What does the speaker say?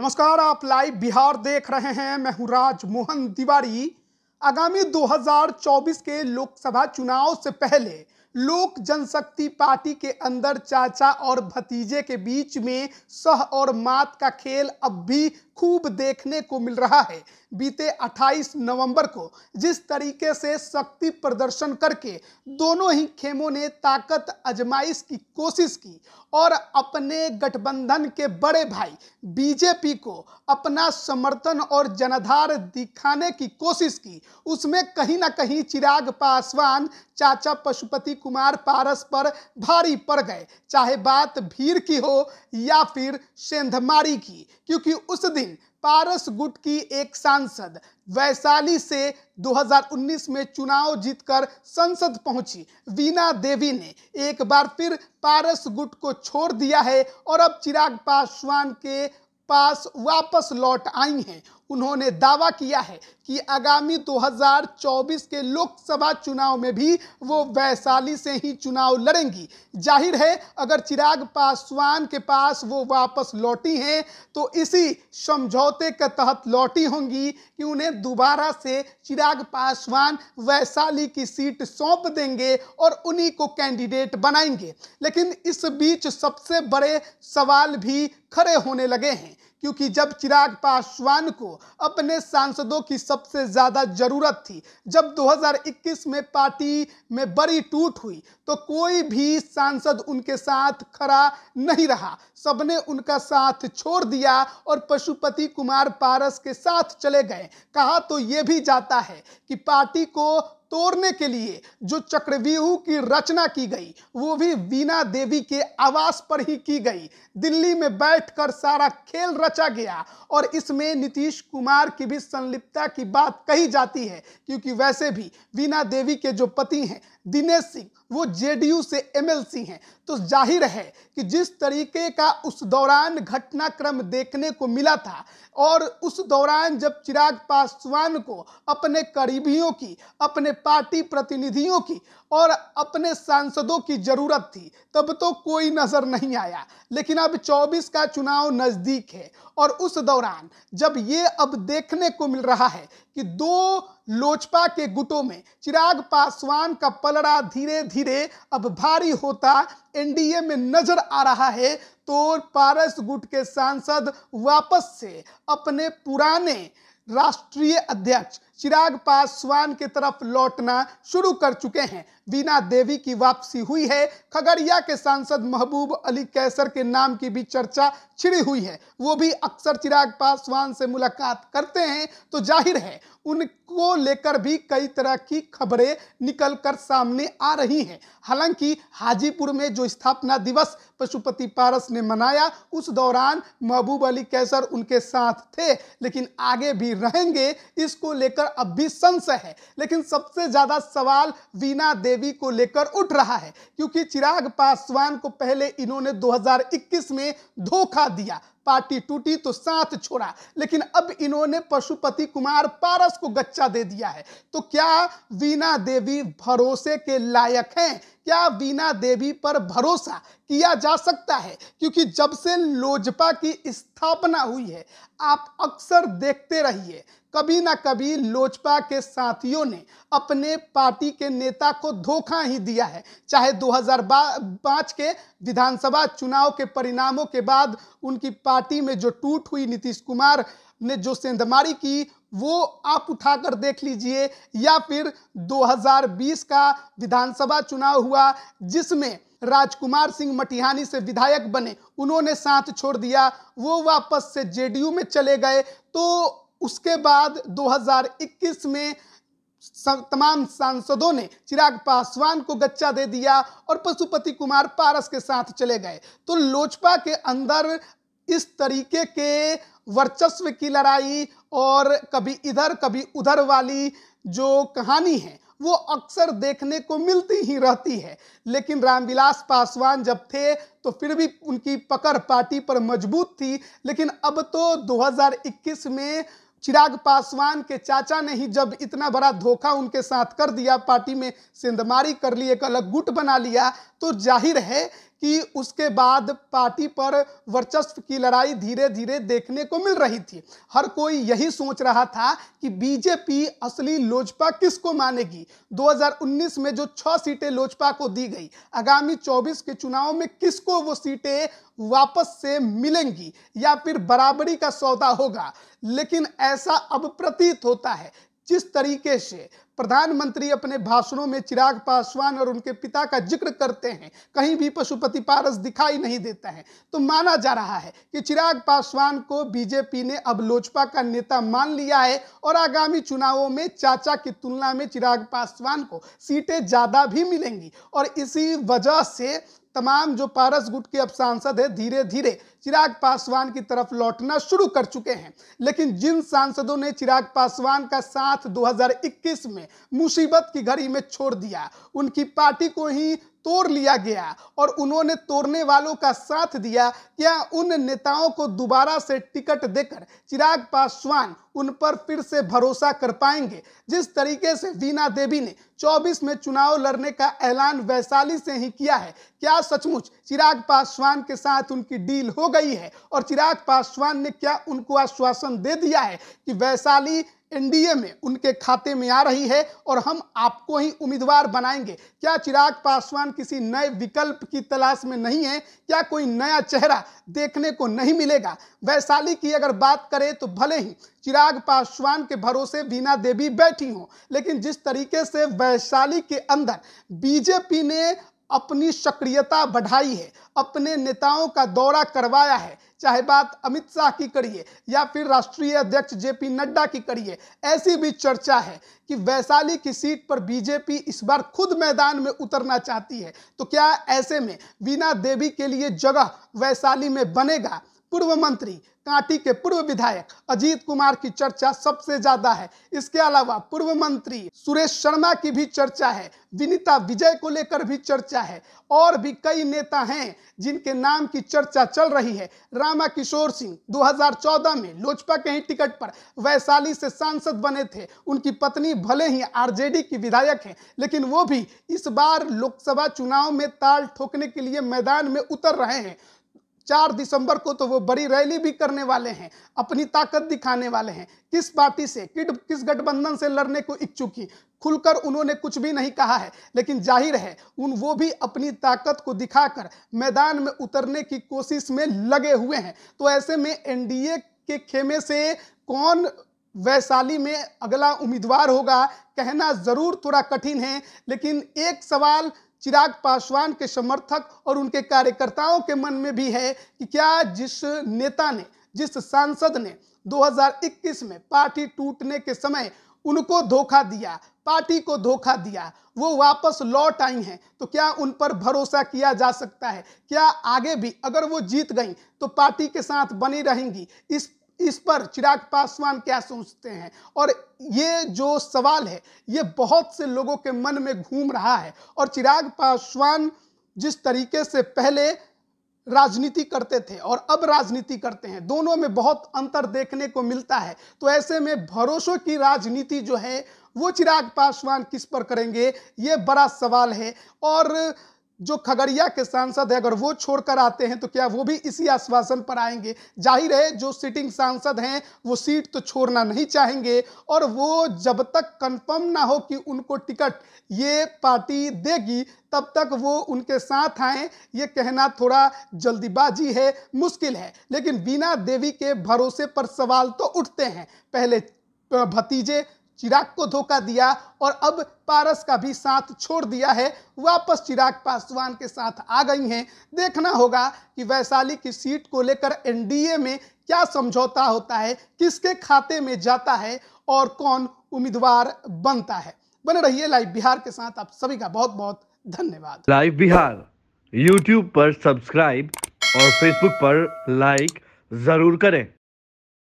नमस्कार आप लाइव बिहार देख रहे हैं मैं हूं राज मोहन तिवारी आगामी 2024 के लोकसभा चुनाव से पहले लोक जनशक्ति पार्टी के अंदर चाचा और भतीजे के बीच में सह और मात का खेल अब भी खूब देखने को मिल रहा है बीते 28 नवंबर को जिस तरीके से शक्ति प्रदर्शन करके दोनों ही खेमों ने ताकत अजमाइश की कोशिश की और अपने गठबंधन के बड़े भाई बीजेपी को अपना समर्थन और जनाधार दिखाने की कोशिश की उसमें कहीं ना कहीं चिराग पासवान चाचा पशुपति कुमार पारस पर भारी पड़ गए चाहे बात भीड़ की हो या फिर सेंधमारी की क्योंकि उस दिन पारस गुट की एक सांसद वैशाली से 2019 में चुनाव जीतकर संसद पहुंची वीना देवी ने एक बार फिर पारस गुट को छोड़ दिया है और अब चिराग पासवान के पास वापस लौट आई हैं उन्होंने दावा किया है कि आगामी 2024 के लोकसभा चुनाव में भी वो वैशाली से ही चुनाव लड़ेंगी जाहिर है अगर चिराग पासवान के पास वो वापस लौटी हैं तो इसी समझौते के तहत लौटी होंगी कि उन्हें दोबारा से चिराग पासवान वैशाली की सीट सौंप देंगे और उन्हीं को कैंडिडेट बनाएंगे लेकिन इस बीच सबसे बड़े सवाल भी खड़े होने लगे हैं क्योंकि जब चिराग पासवान को अपने सांसदों की सबसे ज़्यादा ज़रूरत थी जब 2021 में पार्टी में बड़ी टूट हुई तो कोई भी सांसद उनके साथ खड़ा नहीं रहा सबने उनका साथ छोड़ दिया और पशुपति कुमार पारस के साथ चले गए कहा तो ये भी जाता है कि पार्टी को तोड़ने के लिए जो चक्रव्यूह की रचना की गई वो भी वीणा देवी के आवास पर ही की गई दिल्ली में बैठकर सारा खेल रचा गया और इसमें नीतीश कुमार की भी संलिप्तता की बात कही जाती है क्योंकि वैसे भी वीणा देवी के जो पति हैं दिनेश सिंह वो जेडीयू से एमएलसी हैं तो जाहिर है कि जिस तरीके का उस दौरान घटनाक्रम देखने को मिला था और उस दौरान जब चिराग पासवान को अपने करीबियों की अपने पार्टी प्रतिनिधियों की और अपने सांसदों की जरूरत थी तब तो कोई नजर नहीं आया लेकिन अब 24 का चुनाव नजदीक है और उस दौरान जब ये अब देखने को मिल रहा है कि दो लोजपा के गुटों में चिराग पासवान का पलड़ा धीरे धीरे अब भारी होता एनडीए में नजर आ रहा है तो पारस गुट के सांसद वापस से अपने पुराने राष्ट्रीय अध्यक्ष चिराग पासवान की तरफ लौटना शुरू कर चुके हैं वीना देवी की वापसी हुई है खगड़िया के सांसद महबूब अली कैसर के नाम की भी चर्चा छिड़ी हुई है वो भी अक्सर चिराग पासवान से मुलाकात करते हैं तो जाहिर है उनको लेकर भी कई तरह की खबरें निकल कर सामने आ रही हैं हालांकि हाजीपुर में जो स्थापना दिवस पशुपति पारस ने मनाया उस दौरान महबूब अली कैसर उनके साथ थे लेकिन आगे भी रहेंगे इसको लेकर अब भी संशय है लेकिन सबसे ज्यादा सवाल वीना देवी को लेकर उठ रहा है क्योंकि चिराग पासवान को पहले इन्होंने 2021 में धोखा दिया पार्टी टूटी तो साथ छोड़ा लेकिन अब इन्होंने पशुपति कुमार पारस को गच्चा दे दिया है तो क्या वीना देवी भरोसे के लायक हैं क्या वीना देवी पर भरोसा किया जा सकता है क्योंकि जब से लोजपा की स्थापना हुई है आप अक्सर देखते रहिए कभी ना कभी लोजपा के साथियों ने अपने पार्टी के नेता को धोखा ही दिया है चाहे 2005 के विधानसभा चुनाव के परिणामों के बाद उनकी पार्टी में जो टूट हुई नीतीश कुमार ने जो सेंधमारी की वो आप उठाकर देख लीजिए या फिर 2020 का विधानसभा चुनाव हुआ जिसमें राजकुमार सिंह मटिहानी से विधायक बने उन्होंने साथ छोड़ दिया वो वापस से जेडीयू में चले गए तो उसके बाद 2021 में तमाम सांसदों ने चिराग पासवान को गच्चा दे दिया और पशुपति कुमार पारस के साथ चले गए तो लोजपा के अंदर इस तरीके के वर्चस्व की लड़ाई और कभी इधर कभी उधर वाली जो कहानी है वो अक्सर देखने को मिलती ही रहती है लेकिन रामविलास पासवान जब थे तो फिर भी उनकी पकड़ पार्टी पर मजबूत थी लेकिन अब तो 2021 में चिराग पासवान के चाचा ने ही जब इतना बड़ा धोखा उनके साथ कर दिया पार्टी में सिंधमारी कर ली एक अलग गुट बना लिया तो जाहिर है कि उसके बाद पार्टी पर वर्चस्व की लड़ाई धीरे धीरे देखने को मिल रही थी हर कोई यही सोच रहा था कि बीजेपी असली लोजपा किसको मानेगी 2019 में जो छह सीटें लोजपा को दी गई आगामी 24 के चुनाव में किसको वो सीटें वापस से मिलेंगी या फिर बराबरी का सौदा होगा लेकिन ऐसा अब प्रतीत होता है जिस तरीके से प्रधानमंत्री अपने भाषणों में चिराग पासवान और उनके पिता का जिक्र करते हैं कहीं भी पशुपति पारस दिखाई नहीं देता है तो माना जा रहा है कि चिराग पासवान को बीजेपी ने अब लोजपा का नेता मान लिया है और आगामी चुनावों में चाचा की तुलना में चिराग पासवान को सीटें ज़्यादा भी मिलेंगी और इसी वजह से तमाम जो पारस गुट के अब सांसद है धीरे धीरे चिराग पासवान की तरफ लौटना शुरू कर चुके हैं लेकिन जिन सांसदों ने चिराग पासवान का साथ 2021 में मुसीबत की घड़ी में छोड़ दिया उनकी पार्टी को ही तोड़ लिया गया और उन्होंने तोड़ने वालों का साथ दिया क्या उन नेताओं को दोबारा से टिकट देकर चिराग पासवान उन पर फिर से भरोसा कर पाएंगे जिस तरीके से वीना देवी ने 24 में चुनाव लड़ने का ऐलान वैशाली से ही किया है क्या सचमुच चिराग पासवान के साथ उनकी डील हो गई है और चिराग पासवान ने क्या उनको आश्वासन दे दिया है कि वैशाली एनडीए में उनके खाते में आ रही है और हम आपको ही उम्मीदवार बनाएंगे क्या चिराग पासवान किसी नए विकल्प की तलाश में नहीं है क्या कोई नया चेहरा देखने को नहीं मिलेगा वैशाली की अगर बात करें तो भले ही चिराग पासवान के भरोसे बीना देवी बैठी हों लेकिन जिस तरीके से वैशाली के अंदर बीजेपी ने अपनी सक्रियता बढ़ाई है अपने नेताओं का दौरा करवाया है चाहे बात अमित शाह की करिए या फिर राष्ट्रीय अध्यक्ष जेपी नड्डा की करिए ऐसी भी चर्चा है कि वैशाली की सीट पर बीजेपी इस बार खुद मैदान में उतरना चाहती है तो क्या ऐसे में वीना देवी के लिए जगह वैशाली में बनेगा पूर्व मंत्री कांटी के पूर्व विधायक अजीत कुमार की चर्चा सबसे ज्यादा है इसके अलावा पूर्व मंत्री सुरेश शर्मा की भी चर्चा है विनीता विजय को लेकर भी चर्चा है और भी कई नेता हैं जिनके नाम की चर्चा चल रही है रामा किशोर सिंह 2014 में लोजपा के ही टिकट पर वैशाली से सांसद बने थे उनकी पत्नी भले ही आर की विधायक है लेकिन वो भी इस बार लोकसभा चुनाव में ताल ठोकने के लिए मैदान में उतर रहे हैं चार दिसंबर को तो वो बड़ी रैली भी करने वाले हैं अपनी ताकत दिखाने वाले हैं किस पार्टी से किस गठबंधन से लड़ने को इच्छुक ही खुलकर उन्होंने कुछ भी नहीं कहा है लेकिन जाहिर है उन वो भी अपनी ताकत को दिखाकर मैदान में उतरने की कोशिश में लगे हुए हैं तो ऐसे में एनडीए के खेमे से कौन वैशाली में अगला उम्मीदवार होगा कहना जरूर थोड़ा कठिन है लेकिन एक सवाल चिराग पासवान के समर्थक और उनके कार्यकर्ताओं के मन में भी है कि क्या जिस नेता ने जिस सांसद ने 2021 में पार्टी टूटने के समय उनको धोखा दिया पार्टी को धोखा दिया वो वापस लौट आई हैं तो क्या उन पर भरोसा किया जा सकता है क्या आगे भी अगर वो जीत गई तो पार्टी के साथ बनी रहेंगी इस इस पर चिराग पासवान क्या सोचते हैं और ये जो सवाल है ये बहुत से लोगों के मन में घूम रहा है और चिराग पासवान जिस तरीके से पहले राजनीति करते थे और अब राजनीति करते हैं दोनों में बहुत अंतर देखने को मिलता है तो ऐसे में भरोसों की राजनीति जो है वो चिराग पासवान किस पर करेंगे ये बड़ा सवाल है और जो खगड़िया के सांसद है अगर वो छोड़कर आते हैं तो क्या वो भी इसी आश्वासन पर आएंगे जाहिर है जो सिटिंग सांसद हैं वो सीट तो छोड़ना नहीं चाहेंगे और वो जब तक कंफर्म ना हो कि उनको टिकट ये पार्टी देगी तब तक वो उनके साथ आए ये कहना थोड़ा जल्दीबाजी है मुश्किल है लेकिन बीना देवी के भरोसे पर सवाल तो उठते हैं पहले भतीजे चिराग को धोखा दिया और अब पारस का भी साथ छोड़ दिया है वापस चिराग पासवान के साथ आ गई हैं देखना होगा कि वैशाली की सीट को लेकर एनडीए में क्या समझौता होता है किसके खाते में जाता है और कौन उम्मीदवार बनता है बने रहिए लाइव बिहार के साथ आप सभी का बहुत बहुत धन्यवाद लाइव बिहार यूट्यूब पर सब्सक्राइब और फेसबुक पर लाइक जरूर करें